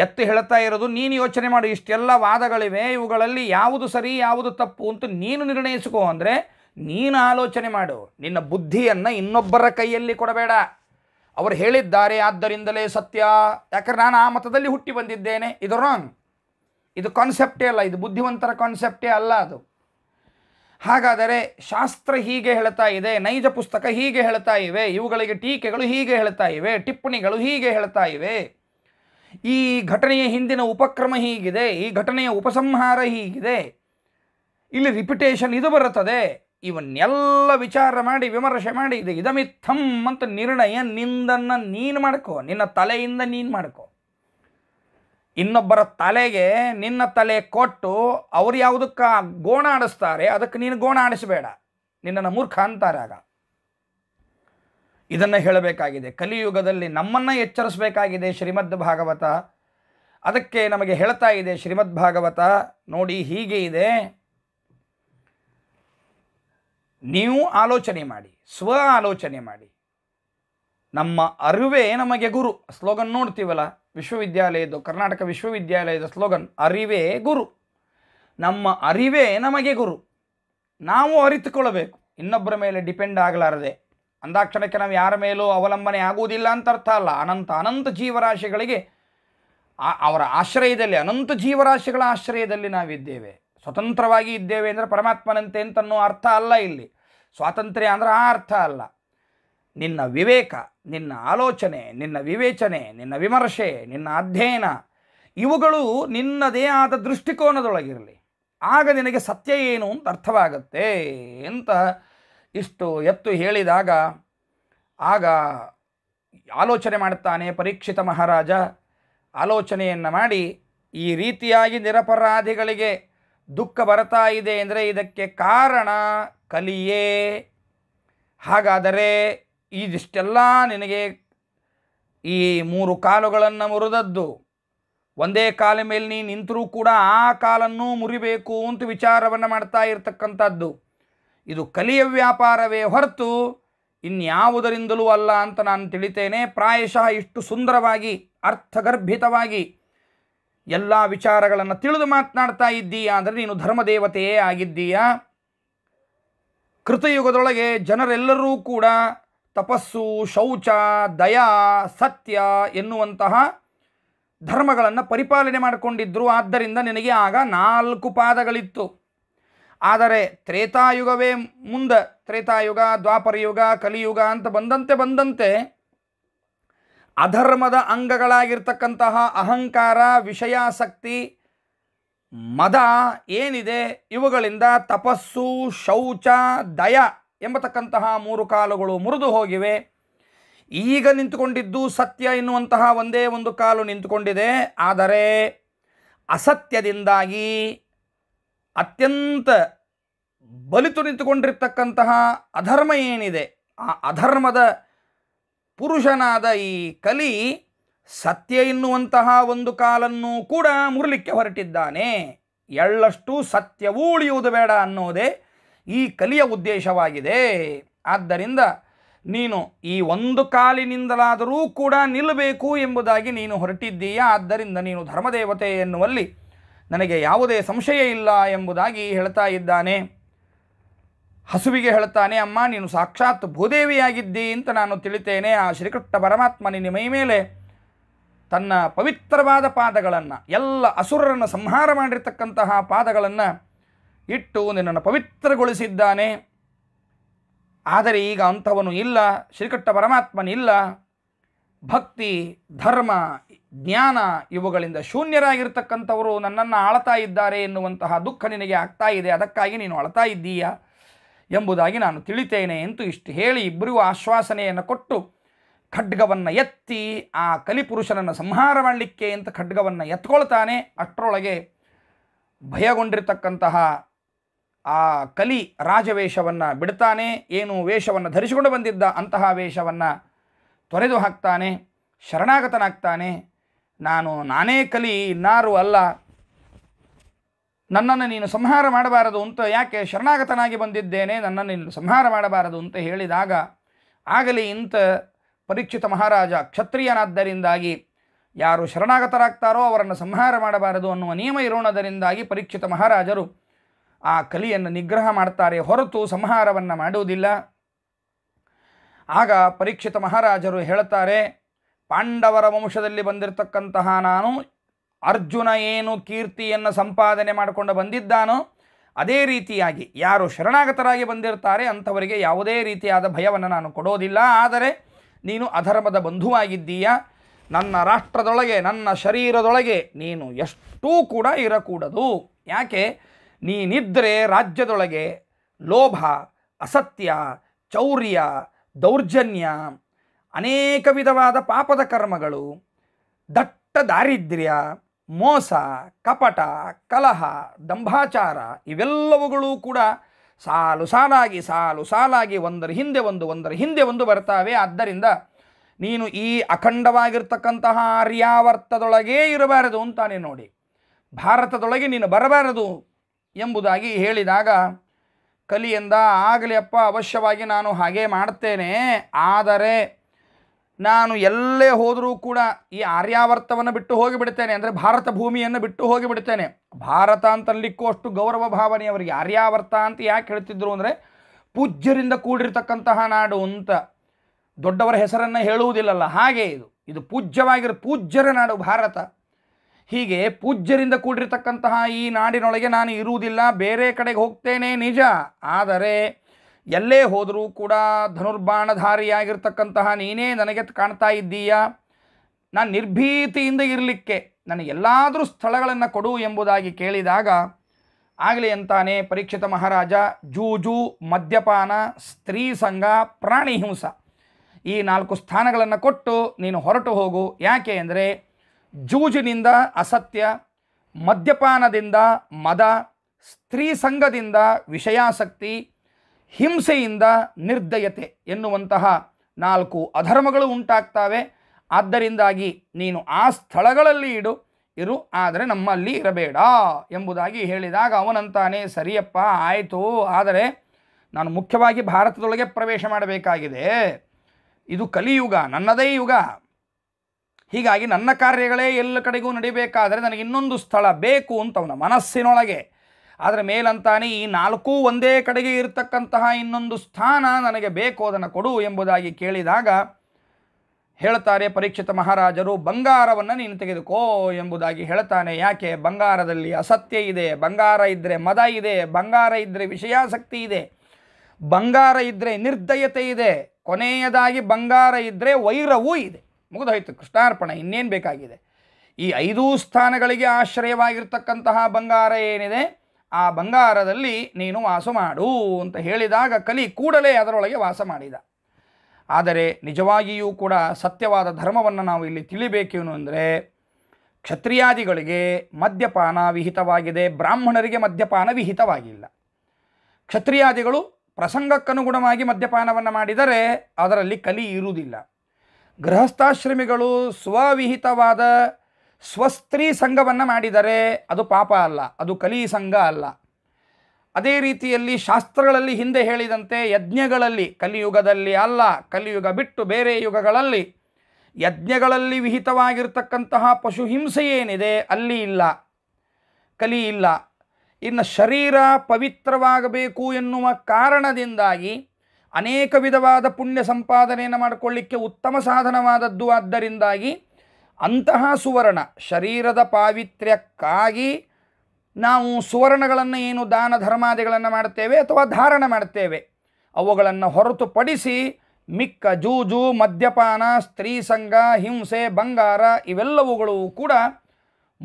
S1: ಎತ್ತಿ ಹೇಳ್ತಾ ಇರೋದು ನೀನು ಯೋಚನೆ ಮಾಡು ಇಷ್ಟೆಲ್ಲ ವಾದಗಳಿವೆ ಇವುಗಳಲ್ಲಿ ಯಾವುದು ಸರಿ ಯಾವುದು ತಪ್ಪು ಅಂತ ನೀನು ನಿರ್ಣಯಿಸಿಕೋ ಅಂದರೆ ನೀನು ಆಲೋಚನೆ ಮಾಡು ನಿನ್ನ ಬುದ್ಧಿಯನ್ನು ಇನ್ನೊಬ್ಬರ ಕೈಯಲ್ಲಿ ಕೊಡಬೇಡ ಅವರು ಹೇಳಿದ್ದಾರೆ ಆದ್ದರಿಂದಲೇ ಸತ್ಯ ಯಾಕಂದ್ರೆ ನಾನು ಆ ಮತದಲ್ಲಿ ಹುಟ್ಟಿ ಬಂದಿದ್ದೇನೆ ಇದು ರಾಂಗ್ ಇದು ಕಾನ್ಸೆಪ್ಟೇ ಅಲ್ಲ ಇದು ಬುದ್ಧಿವಂತರ ಕಾನ್ಸೆಪ್ಟೇ ಅಲ್ಲ ಅದು ಹಾಗಾದರೆ ಶಾಸ್ತ್ರ ಹೀಗೆ ಹೇಳ್ತಾ ಇದೆ ನೈಜ ಪುಸ್ತಕ ಹೀಗೆ ಹೇಳ್ತಾ ಇವೆ ಇವುಗಳಿಗೆ ಟೀಕೆಗಳು ಹೀಗೆ ಹೇಳ್ತಾ ಇವೆ ಟಿಪ್ಪಣಿಗಳು ಹೀಗೆ ಹೇಳ್ತಾ ಇವೆ ಈ ಘಟನೆಯ ಹಿಂದಿನ ಉಪಕ್ರಮ ಹೀಗಿದೆ ಈ ಘಟನೆಯ ಉಪಸಂಹಾರ ಹೀಗಿದೆ ಇಲ್ಲಿ ರಿಪಿಟೇಷನ್ ಇದು ಬರುತ್ತದೆ ಇವನ್ನೆಲ್ಲ ವಿಚಾರ ಮಾಡಿ ವಿಮರ್ಶೆ ಮಾಡಿ ಇದು ಇದಮಿತ್ತಂ ಅಂತ ನಿರ್ಣಯ ನಿಂದನ್ನು ನೀನು ಮಾಡ್ಕೋ ನಿನ್ನ ತಲೆಯಿಂದ ನೀನು ಮಾಡ್ಕೋ ಇನ್ನೊಬ್ಬರ ತಲೆಗೆ ನಿನ್ನ ತಲೆ ಕೊಟ್ಟು ಅವ್ರು ಯಾವುದಕ್ಕೆ ಗೋಣ ಆಡಿಸ್ತಾರೆ ಅದಕ್ಕೆ ನೀನು ಗೋಣ ಆಡಿಸಬೇಡ ನಿನ್ನನ್ನು ಮೂರ್ಖ ಅಂತಾರೆ ಆಗ ಇದನ್ನು ಹೇಳಬೇಕಾಗಿದೆ ಕಲಿಯುಗದಲ್ಲಿ ನಮ್ಮನ್ನು ಎಚ್ಚರಿಸಬೇಕಾಗಿದೆ ಶ್ರೀಮದ್ ಭಾಗವತ ಅದಕ್ಕೆ ನಮಗೆ ಹೇಳ್ತಾ ಇದೆ ಶ್ರೀಮದ್ ಭಾಗವತ ನೋಡಿ ಹೀಗೆ ಇದೆ ನೀವು ಆಲೋಚನೆ ಮಾಡಿ ಸ್ವ ಆಲೋಚನೆ ಮಾಡಿ ನಮ್ಮ ಅರಿವೇ ನಮಗೆ ಗುರು ಸ್ಲೋಗನ್ ನೋಡ್ತೀವಲ್ಲ ವಿಶ್ವವಿದ್ಯಾಲಯದ್ದು ಕರ್ನಾಟಕ ವಿಶ್ವವಿದ್ಯಾಲಯದ ಸ್ಲೋಗನ್ ಅರಿವೇ ಗುರು ನಮ್ಮ ಅರಿವೇ ನಮಗೆ ಗುರು ನಾವು ಅರಿತುಕೊಳ್ಳಬೇಕು ಇನ್ನೊಬ್ಬರ ಮೇಲೆ ಡಿಪೆಂಡ್ ಆಗಲಾರದೆ ಅಂದಾಕ್ಷಣಕ್ಕೆ ನಾವು ಯಾರ ಮೇಲೂ ಅವಲಂಬನೆ ಆಗುವುದಿಲ್ಲ ಅಂತ ಅರ್ಥ ಅಲ್ಲ ಅನಂತ ಅನಂತ ಜೀವರಾಶಿಗಳಿಗೆ ಅವರ ಆಶ್ರಯದಲ್ಲಿ ಅನಂತ ಜೀವರಾಶಿಗಳ ಆಶ್ರಯದಲ್ಲಿ ನಾವಿದ್ದೇವೆ ಸ್ವತಂತ್ರವಾಗಿ ಇದ್ದೇವೆ ಅಂದರೆ ಪರಮಾತ್ಮನಂತೆ ಅಂತನ್ನೋ ಅರ್ಥ ಅಲ್ಲ ಇಲ್ಲಿ ಸ್ವಾತಂತ್ರ್ಯ ಅಂದರೆ ಆ ಅರ್ಥ ಅಲ್ಲ ನಿನ್ನ ವಿವೇಕ ನಿನ್ನ ಆಲೋಚನೆ ನಿನ್ನ ವಿವೇಚನೆ ನಿನ್ನ ವಿಮರ್ಶೆ ನಿನ್ನ ಅಧ್ಯಯನ ಇವುಗಳು ನಿನ್ನದೇ ಆದ ದೃಷ್ಟಿಕೋನದೊಳಗಿರಲಿ ಆಗ ನಿನಗೆ ಸತ್ಯ ಏನು ಅಂತ ಅರ್ಥವಾಗತ್ತೆ ಅಂತ ಇಷ್ಟು ಎತ್ತು ಹೇಳಿದಾಗ ಆಗ ಆಲೋಚನೆ ಮಾಡುತ್ತಾನೆ ಪರೀಕ್ಷಿತ ಮಹಾರಾಜ ಆಲೋಚನೆಯನ್ನು ಮಾಡಿ ಈ ರೀತಿಯಾಗಿ ನಿರಪರಾಧಿಗಳಿಗೆ ದುಃಖ ಬರ್ತಾ ಇದೆ ಅಂದರೆ ಇದಕ್ಕೆ ಕಾರಣ ಕಲಿಯೇ ಹಾಗಾದರೆ ಇದಿಷ್ಟೆಲ್ಲ ನಿನಗೆ ಈ ಮೂರು ಕಾಲುಗಳನ್ನು ಮುರಿದದ್ದು ಒಂದೇ ಕಾಲ ಮೇಲೆ ನೀ ನಿಂತರೂ ಕೂಡ ಆ ಕಾಲನ್ನು ಮುರಿಬೇಕು ಅಂತ ವಿಚಾರವನ್ನು ಮಾಡ್ತಾ ಇರತಕ್ಕಂಥದ್ದು ಇದು ಕಲಿಯ ವ್ಯಾಪಾರವೇ ಹೊರತು ಇನ್ಯಾವುದರಿಂದಲೂ ಅಲ್ಲ ಅಂತ ನಾನು ತಿಳಿತೇನೆ ಪ್ರಾಯಶಃ ಇಷ್ಟು ಸುಂದರವಾಗಿ ಅರ್ಥಗರ್ಭಿತವಾಗಿ ಎಲ್ಲ ವಿಚಾರಗಳನ್ನು ತಿಳಿದು ಮಾತನಾಡ್ತಾ ಇದ್ದೀಯಾ ಅಂದರೆ ನೀನು ಧರ್ಮದೇವತೆಯೇ ಆಗಿದ್ದೀಯಾ ಕೃತಯುಗದೊಳಗೆ ಜನರೆಲ್ಲರೂ ಕೂಡ ತಪಸ್ಸು ಶೌಚ ದಯಾ ಸತ್ಯ ಎನ್ನುವಂತಹ ಧರ್ಮಗಳನ್ನು ಪರಿಪಾಲನೆ ಮಾಡಿಕೊಂಡಿದ್ದರು ಆದ್ದರಿಂದ ನಿನಗೆ ಆಗ ನಾಲ್ಕು ಪಾದಗಳಿತ್ತು ಆದರೆ ತ್ರೇತಾಯುಗವೇ ಮುಂದೆ ತ್ರೇತಾಯುಗ ದ್ವಾಪರಯುಗ ಕಲಿಯುಗ ಅಂತ ಬಂದಂತೆ ಬಂದಂತೆ ಅಧರ್ಮದ ಅಂಗಗಳಾಗಿರ್ತಕ್ಕಂತಹ ಅಹಂಕಾರ ವಿಷಯಾಸಕ್ತಿ ಮದ ಏನಿದೆ ಇವುಗಳಿಂದ ತಪಸ್ಸು ಶೌಚ ದಯ ಎಂಬತಕ್ಕಂತಹ ಮೂರು ಕಾಲುಗಳು ಮುರಿದು ಹೋಗಿವೆ ಈಗ ನಿಂತುಕೊಂಡಿದ್ದು ಸತ್ಯ ಎನ್ನುವಂತಹ ಒಂದೇ ಒಂದು ಕಾಲು ನಿಂತುಕೊಂಡಿದೆ ಆದರೆ ಅಸತ್ಯದಿಂದಾಗಿ ಅತ್ಯಂತ ಬಲಿತು ನಿಂತುಕೊಂಡಿರ್ತಕ್ಕಂತಹ ಅಧರ್ಮ ಏನಿದೆ ಆ ಅಧರ್ಮದ ಪುರುಷನಾದ ಈ ಕಲಿ ಸತ್ಯ ಎನ್ನುವಂತಹ ಒಂದು ಕಾಲನ್ನು ಕೂಡ ಮುರಲಿಕ್ಕೆ ಹೊರಟಿದ್ದಾನೆ ಎಳ್ಳಷ್ಟು ಸತ್ಯವೂ ಉಳಿಯುವುದು ಬೇಡ ಅನ್ನೋದೇ ಈ ಕಲಿಯ ಉದ್ದೇಶವಾಗಿದೆ ಆದ್ದರಿಂದ ನೀನು ಈ ಒಂದು ಕಾಲಿನಿಂದಲಾದರೂ ಕೂಡ ನಿಲ್ಲಬೇಕು ಎಂಬುದಾಗಿ ನೀನು ಹೊರಟಿದ್ದೀಯ ಆದ್ದರಿಂದ ನೀನು ಧರ್ಮದೇವತೆ ಎನ್ನುವಲ್ಲಿ ನನಗೆ ಯಾವುದೇ ಸಂಶಯ ಇಲ್ಲ ಎಂಬುದಾಗಿ ಹೇಳ್ತಾ ಇದ್ದಾನೆ ಹಸುವಿಗೆ ಹೇಳ್ತಾನೆ ಅಮ್ಮ ನೀನು ಸಾಕ್ಷಾತ್ ಭೂದೇವಿಯಾಗಿದ್ದಿ ಅಂತ ನಾನು ತಿಳಿತೇನೆ ಆ ಶ್ರೀಕೃಷ್ಣ ಪರಮಾತ್ಮ ನಿನ್ನ ಮೈ ಮೇಲೆ ತನ್ನ ಪವಿತ್ರವಾದ ಪಾದಗಳನ್ನು ಎಲ್ಲ ಅಸುರರನ್ನು ಸಂಹಾರ ಮಾಡಿರ್ತಕ್ಕಂತಹ ಪಾದಗಳನ್ನು ಇಟ್ಟು ನಿನ್ನನ್ನು ಪವಿತ್ರಗೊಳಿಸಿದ್ದಾನೆ ಆದರೆ ಈಗ ಅಂಥವನು ಇಲ್ಲ ಶ್ರೀಕೃಷ್ಣ ಪರಮಾತ್ಮನಿಲ್ಲ ಭಕ್ತಿ ಧರ್ಮ ಜ್ಞಾನ ಇವುಗಳಿಂದ ಶೂನ್ಯರಾಗಿರ್ತಕ್ಕಂಥವರು ನನ್ನನ್ನು ಆಳ್ತಾ ಇದ್ದಾರೆ ಎನ್ನುವಂತಹ ದುಃಖ ನಿನಗೆ ಆಗ್ತಾ ಇದೆ ಅದಕ್ಕಾಗಿ ನೀನು ಅಳ್ತಾ ಇದ್ದೀಯಾ ಎಂಬುದಾಗಿ ನಾನು ತಿಳಿತೇನೆ ಎಂದು ಇಷ್ಟು ಹೇಳಿ ಇಬ್ಬರಿಗೂ ಆಶ್ವಾಸನೆಯನ್ನು ಕೊಟ್ಟು ಖಡ್ಗವನ್ನು ಎತ್ತಿ ಆ ಕಲಿಪುರುಷನನ್ನು ಸಂಹಾರ ಮಾಡಲಿಕ್ಕೆ ಅಂತ ಖಡ್ಗವನ್ನು ಎತ್ಕೊಳ್ತಾನೆ ಅಷ್ಟರೊಳಗೆ ಭಯಗೊಂಡಿರತಕ್ಕಂತಹ ಆ ಕಲಿ ರಾಜವೇಷವನ್ನು ಬಿಡ್ತಾನೆ ಏನು ವೇಷವನ್ನು ಧರಿಸಿಕೊಂಡು ಬಂದಿದ್ದ ಅಂತಹ ವೇಷವನ್ನು ತೊರೆದು ಹಾಕ್ತಾನೆ ಶರಣಾಗತನಾಗ್ತಾನೆ ನಾನು ನಾನೇ ಕಲಿ ಇನ್ನಾರು ಅಲ್ಲ ನನ್ನನ್ನು ನೀನು ಸಂಹಾರ ಮಾಡಬಾರದು ಅಂತ ಯಾಕೆ ಶರಣಾಗತನಾಗಿ ಬಂದಿದ್ದೇನೆ ನನ್ನನ್ನು ನೀನು ಸಂಹಾರ ಮಾಡಬಾರದು ಅಂತ ಹೇಳಿದಾಗ ಆಗಲಿ ಇಂಥ ಪರೀಕ್ಷಿತ ಮಹಾರಾಜ ಕ್ಷತ್ರಿಯನಾದ್ದರಿಂದಾಗಿ ಯಾರು ಶರಣಾಗತರಾಗ್ತಾರೋ ಅವರನ್ನು ಸಂಹಾರ ಮಾಡಬಾರದು ಅನ್ನುವ ನಿಯಮ ಇರೋಣದರಿಂದಾಗಿ ಪರೀಕ್ಷಿತ ಮಹಾರಾಜರು ಆ ಕಲಿಯನ್ನು ನಿಗ್ರಹ ಮಾಡ್ತಾರೆ ಹೊರತು ಸಂಹಾರವನ್ನು ಮಾಡುವುದಿಲ್ಲ ಆಗ ಪರೀಕ್ಷಿತ ಮಹಾರಾಜರು ಹೇಳುತ್ತಾರೆ ಪಾಂಡವರ ವಂಶದಲ್ಲಿ ಬಂದಿರತಕ್ಕಂತಹ ನಾನು ಅರ್ಜುನ ಏನು ಕೀರ್ತಿಯನ್ನು ಸಂಪಾದನೆ ಮಾಡಿಕೊಂಡು ಬಂದಿದ್ದಾನೋ ಅದೇ ರೀತಿಯಾಗಿ ಯಾರು ಶರಣಾಗತರಾಗಿ ಬಂದಿರ್ತಾರೆ ಅಂಥವರಿಗೆ ಯಾವುದೇ ರೀತಿಯಾದ ಭಯವನ್ನು ನಾನು ಕೊಡೋದಿಲ್ಲ ಆದರೆ ನೀನು ಅಧರ್ಮದ ಬಂಧುವಾಗಿದ್ದೀಯ ನನ್ನ ರಾಷ್ಟ್ರದೊಳಗೆ ನನ್ನ ಶರೀರದೊಳಗೆ ನೀನು ಎಷ್ಟೂ ಕೂಡ ಇರಕೂಡದು ಯಾಕೆ ನೀನಿದ್ದರೆ ರಾಜ್ಯದೊಳಗೆ ಲೋಭ ಅಸತ್ಯ ಚೌರ್ಯ ದೌರ್ಜನ್ಯ ಅನೇಕ ವಿಧವಾದ ಪಾಪದ ಕರ್ಮಗಳು ದಟ್ಟ ದಾರಿದ್ರ್ಯ ಮೋಸ ಕಪಟ ಕಲಹ ದಂಭಾಚಾರ ಇವೆಲ್ಲವುಗಳೂ ಕೂಡ ಸಾಲು ಸಾಲಾಗಿ ಸಾಲು ಸಾಲಾಗಿ ಒಂದರ ಹಿಂದೆ ಒಂದು ಒಂದರ ಹಿಂದೆ ಒಂದು ಬರ್ತಾವೆ ಆದ್ದರಿಂದ ನೀನು ಈ ಅಖಂಡವಾಗಿರ್ತಕ್ಕಂತಹ ಆರ್ಯಾವರ್ತದೊಳಗೇ ಇರಬಾರದು ಅಂತಾನೆ ನೋಡಿ ಭಾರತದೊಳಗೆ ನೀನು ಬರಬಾರದು ಎಂಬುದಾಗಿ ಹೇಳಿದಾಗ ಕಲಿಯಿಂದ ಆಗಲಿ ಅಪ್ಪ ಅವಶ್ಯವಾಗಿ ನಾನು ಹಾಗೆ ಮಾಡ್ತೇನೆ ಆದರೆ ನಾನು ಎಲ್ಲೇ ಹೋದರೂ ಕೂಡ ಈ ಆರ್ಯಾವರ್ತವನ್ನು ಬಿಟ್ಟು ಹೋಗಿಬಿಡ್ತೇನೆ ಅಂದರೆ ಭಾರತ ಭೂಮಿಯನ್ನು ಬಿಟ್ಟು ಹೋಗಿಬಿಡ್ತೇನೆ ಭಾರತ ಅಂತಲ್ಲಿಕ್ಕೂ ಅಷ್ಟು ಗೌರವ ಭಾವನೆ ಅವರಿಗೆ ಆರ್ಯಾವರ್ತ ಅಂತ ಯಾಕೆ ಹೇಳ್ತಿದ್ರು ಅಂದರೆ ಪೂಜ್ಯರಿಂದ ಕೂಡಿರ್ತಕ್ಕಂತಹ ನಾಡು ಅಂತ ದೊಡ್ಡವರ ಹೆಸರನ್ನು ಹೇಳುವುದಿಲ್ಲಲ್ಲ ಹಾಗೆ ಇದು ಇದು ಪೂಜ್ಯವಾಗಿರೋ ಪೂಜ್ಯರ ನಾಡು ಭಾರತ ಹೀಗೆ ಪೂಜ್ಯರಿಂದ ಕೂಡಿರ್ತಕ್ಕಂತಹ ಈ ನಾಡಿನೊಳಗೆ ನಾನು ಇರುವುದಿಲ್ಲ ಬೇರೆ ಕಡೆಗೆ ಹೋಗ್ತೇನೆ ನಿಜ ಆದರೆ ಎಲ್ಲೇ ಹೋದರೂ ಕೂಡ ಧನುರ್ಬಾಣಧಾರಿಯಾಗಿರ್ತಕ್ಕಂತಹ ನೀನೇ ನನಗೆ ಕಾಣ್ತಾ ಇದ್ದೀಯಾ ನಾನು ನಿರ್ಭೀತಿಯಿಂದ ಇರಲಿಕ್ಕೆ ಎಲ್ಲಾದರೂ ಸ್ಥಳಗಳನ್ನು ಕೊಡು ಎಂಬುದಾಗಿ ಕೇಳಿದಾಗ ಆಗಲಿ ಅಂತಾನೆ ಪರೀಕ್ಷಿತ ಮಹಾರಾಜ ಜೂಜು ಮದ್ಯಪಾನ ಸ್ತ್ರೀ ಸಂಘ ಪ್ರಾಣಿ ಹಿಂಸ ಈ ನಾಲ್ಕು ಸ್ಥಾನಗಳನ್ನು ಕೊಟ್ಟು ನೀನು ಹೊರಟು ಹೋಗು ಯಾಕೆ ಅಂದರೆ ಜೂಜಿನಿಂದ ಅಸತ್ಯ ಮದ್ಯಪಾನದಿಂದ ಮದ ಸ್ತ್ರೀ ಸಂಘದಿಂದ ವಿಷಯಾಸಕ್ತಿ ಹಿಂಸೆಯಿಂದ ನಿರ್ದಯತೆ ಎನ್ನುವಂತಹ ನಾಲ್ಕು ಅಧರ್ಮಗಳು ಉಂಟಾಗ್ತವೆ ಆದ್ದರಿಂದಾಗಿ ನೀನು ಆ ಸ್ಥಳಗಳಲ್ಲಿ ಇಡು ಇರು ಆದರೆ ನಮ್ಮಲ್ಲಿ ಇರಬೇಡ ಎಂಬುದಾಗಿ ಹೇಳಿದಾಗ ಅವನಂತಾನೆ ಸರಿಯಪ್ಪ ಆಯಿತು ಆದರೆ ನಾನು ಮುಖ್ಯವಾಗಿ ಭಾರತದೊಳಗೆ ಪ್ರವೇಶ ಮಾಡಬೇಕಾಗಿದೆ ಇದು ಕಲಿಯುಗ ನನ್ನದೇ ಯುಗ ಹೀಗಾಗಿ ನನ್ನ ಕಾರ್ಯಗಳೇ ಎಲ್ಲ ಕಡೆಗೂ ನಡಿಬೇಕಾದರೆ ನನಗೆ ಇನ್ನೊಂದು ಸ್ಥಳ ಬೇಕು ಅಂತ ಅವನ ಮನಸ್ಸಿನೊಳಗೆ ಆದರೆ ಮೇಲಂತಾನೆ ಈ ನಾಲ್ಕೂ ಒಂದೇ ಕಡೆಗೆ ಇರತಕ್ಕಂತಹ ಇನ್ನೊಂದು ಸ್ಥಾನ ನನಗೆ ಬೇಕು ಅದನ್ನು ಕೊಡು ಎಂಬುದಾಗಿ ಕೇಳಿದಾಗ ಹೇಳ್ತಾರೆ ಪರೀಕ್ಷಿತ ಮಹಾರಾಜರು ಬಂಗಾರವನ್ನು ನೀನು ತೆಗೆದುಕೋ ಎಂಬುದಾಗಿ ಹೇಳ್ತಾನೆ ಯಾಕೆ ಬಂಗಾರದಲ್ಲಿ ಅಸತ್ಯ ಇದೆ ಬಂಗಾರ ಇದ್ದರೆ ಮದ ಇದೆ ಬಂಗಾರ ಇದ್ದರೆ ವಿಷಯಾಸಕ್ತಿ ಇದೆ ಬಂಗಾರ ಇದ್ದರೆ ನಿರ್ದಯತೆ ಇದೆ ಕೊನೆಯದಾಗಿ ಬಂಗಾರ ಇದ್ದರೆ ವೈರವೂ ಇದೆ ಮುಗಿದೋಯ್ತು ಕೃಷ್ಣಾರ್ಪಣೆ ಇನ್ನೇನು ಬೇಕಾಗಿದೆ ಈ ಐದೂ ಸ್ಥಾನಗಳಿಗೆ ಆಶ್ರಯವಾಗಿರ್ತಕ್ಕಂತಹ ಬಂಗಾರ ಏನಿದೆ ಆ ಬಂಗಾರದಲ್ಲಿ ನೀನು ವಾಸ ಮಾಡು ಅಂತ ಹೇಳಿದಾಗ ಕಲಿ ಕೂಡಲೇ ಅದರೊಳಗೆ ವಾಸ ಮಾಡಿದ ಆದರೆ ನಿಜವಾಗಿಯೂ ಕೂಡ ಸತ್ಯವಾದ ಧರ್ಮವನ್ನು ನಾವು ಇಲ್ಲಿ ತಿಳಿಬೇಕೇನು ಅಂದರೆ ಕ್ಷತ್ರಿಯಾದಿಗಳಿಗೆ ಮದ್ಯಪಾನ ವಿಹಿತವಾಗಿದೆ ಬ್ರಾಹ್ಮಣರಿಗೆ ಮದ್ಯಪಾನ ವಿಹಿತವಾಗಿಲ್ಲ ಕ್ಷತ್ರಿಯಾದಿಗಳು ಪ್ರಸಂಗಕ್ಕನುಗುಣವಾಗಿ ಮದ್ಯಪಾನವನ್ನು ಮಾಡಿದರೆ ಅದರಲ್ಲಿ ಕಲಿ ಇರುವುದಿಲ್ಲ ಗೃಹಸ್ಥಾಶ್ರಮಿಗಳು ಸ್ವವಿಹಿತವಾದ ಸ್ವಸ್ತ್ರೀ ಸಂಘವನ್ನು ಮಾಡಿದರೆ ಅದು ಪಾಪ ಅಲ್ಲ ಅದು ಕಲಿ ಸಂಘ ಅಲ್ಲ ಅದೇ ರೀತಿಯಲ್ಲಿ ಶಾಸ್ತ್ರಗಳಲ್ಲಿ ಹಿಂದೆ ಹೇಳಿದಂತೆ ಯಜ್ಞಗಳಲ್ಲಿ ಕಲಿಯುಗದಲ್ಲಿ ಅಲ್ಲ ಕಲಿಯುಗ ಬಿಟ್ಟು ಬೇರೆ ಯುಗಗಳಲ್ಲಿ ಯಜ್ಞಗಳಲ್ಲಿ ವಿಹಿತವಾಗಿರ್ತಕ್ಕಂತಹ ಪಶು ಹಿಂಸೆ ಏನಿದೆ ಅಲ್ಲಿ ಇಲ್ಲ ಕಲಿ ಇಲ್ಲ ಇನ್ನು ಶರೀರ ಪವಿತ್ರವಾಗಬೇಕು ಎನ್ನುವ ಕಾರಣದಿಂದಾಗಿ ಅನೇಕ ವಿಧವಾದ ಪುಣ್ಯ ಸಂಪಾದನೆಯನ್ನು ಮಾಡಿಕೊಳ್ಳಿಕ್ಕೆ ಉತ್ತಮ ಸಾಧನವಾದದ್ದು ಆದ್ದರಿಂದಾಗಿ ಅಂತಹ ಸುವರ್ಣ ಶರೀರದ ಪಾವಿತ್ರ್ಯಕ್ಕಾಗಿ ನಾವು ಸುವರ್ಣಗಳನ್ನು ಏನು ದಾನ ಧರ್ಮಾದಿಗಳನ್ನು ಮಾಡ್ತೇವೆ ಅಥವಾ ಧಾರಣ ಮಾಡ್ತೇವೆ ಅವುಗಳನ್ನು ಹೊರತುಪಡಿಸಿ ಮಿಕ್ಕ ಜೂಜು ಮದ್ಯಪಾನ ಸ್ತ್ರೀ ಸಂಘ ಹಿಂಸೆ ಬಂಗಾರ ಇವೆಲ್ಲವುಗಳು ಕೂಡ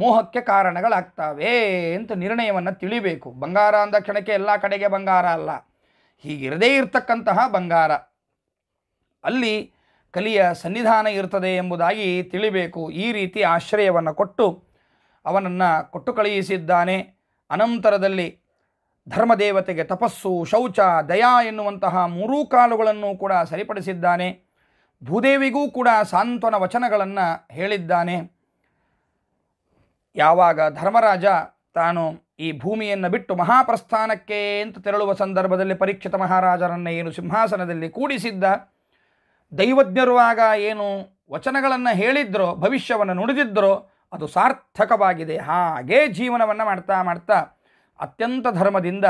S1: ಮೋಹಕ್ಕೆ ಕಾರಣಗಳಾಗ್ತವೆ ಅಂತ ನಿರ್ಣಯವನ್ನು ತಿಳಿಬೇಕು ಬಂಗಾರ ಅಂದ ಕ್ಷಣಕ್ಕೆ ಎಲ್ಲ ಕಡೆಗೆ ಬಂಗಾರ ಅಲ್ಲ ಹೀಗಿರದೇ ಇರತಕ್ಕಂತಹ ಬಂಗಾರ ಅಲ್ಲಿ ಕಲಿಯ ಸನ್ನಿಧಾನ ಇರ್ತದೆ ಎಂಬುದಾಗಿ ತಿಳಿಬೇಕು ಈ ರೀತಿ ಆಶ್ರಯವನ್ನು ಕೊಟ್ಟು ಅವನನ್ನು ಕೊಟ್ಟು ಕಳುಹಿಸಿದ್ದಾನೆ ಅನಂತರದಲ್ಲಿ ಧರ್ಮದೇವತೆಗೆ ತಪಸ್ಸು ಶೌಚ ದಯಾ ಎನ್ನುವಂತಹ ಮೂರೂ ಕಾಲುಗಳನ್ನು ಕೂಡ ಸರಿಪಡಿಸಿದ್ದಾನೆ ಭೂದೇವಿಗೂ ಕೂಡ ಸಾಂತ್ವನ ವಚನಗಳನ್ನು ಹೇಳಿದ್ದಾನೆ ಯಾವಾಗ ಧರ್ಮರಾಜ ತಾನು ಈ ಭೂಮಿಯನ್ನು ಬಿಟ್ಟು ಮಹಾಪ್ರಸ್ಥಾನಕ್ಕೆ ಅಂತ ತೆರಳುವ ಸಂದರ್ಭದಲ್ಲಿ ಪರೀಕ್ಷಿತ ಮಹಾರಾಜರನ್ನು ಏನು ಸಿಂಹಾಸನದಲ್ಲಿ ಕೂಡಿಸಿದ್ದ ದೈವಜ್ಞರು ಆಗ ಏನು ವಚನಗಳನ್ನು ಹೇಳಿದ್ರೋ ಭವಿಷ್ಯವನ್ನು ನುಡಿದಿದ್ದರೋ ಅದು ಸಾರ್ಥಕವಾಗಿದೆ ಹಾಗೇ ಜೀವನವನ್ನು ಮಾಡ್ತಾ ಮಾಡ್ತಾ ಅತ್ಯಂತ ಧರ್ಮದಿಂದ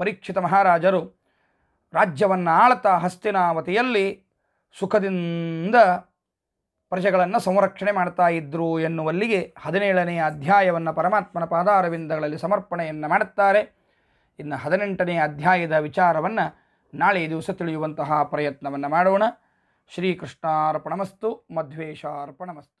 S1: ಪರೀಕ್ಷಿತ ಮಹಾರಾಜರು ರಾಜ್ಯವನ್ನು ಆಳ್ತಾ ಹಸ್ತಿನಾವತಿಯಲ್ಲಿ ಸುಖದಿಂದ ಪ್ರಜೆಗಳನ್ನು ಸಂರಕ್ಷಣೆ ಮಾಡ್ತಾ ಇದ್ದರು ಎನ್ನುವಲ್ಲಿಗೆ ಹದಿನೇಳನೆಯ ಅಧ್ಯಾಯವನ್ನು ಪರಮಾತ್ಮನ ಪಾದಾರವಿಂದಗಳಲ್ಲಿ ಸಮರ್ಪಣೆಯನ್ನು ಮಾಡುತ್ತಾರೆ ಇನ್ನು ಹದಿನೆಂಟನೆಯ ಅಧ್ಯಾಯದ ವಿಚಾರವನ್ನು ನಾಳೆ ದಿವಸ ತಿಳಿಯುವಂತಹ ಪ್ರಯತ್ನವನ್ನು ಮಾಡೋಣ ಶ್ರೀಕೃಷ್ಣಾರ್ಪಣಮಸ್ತು ಮಧ್ವೇಶಾರ್ಪಣಮಸ್ತು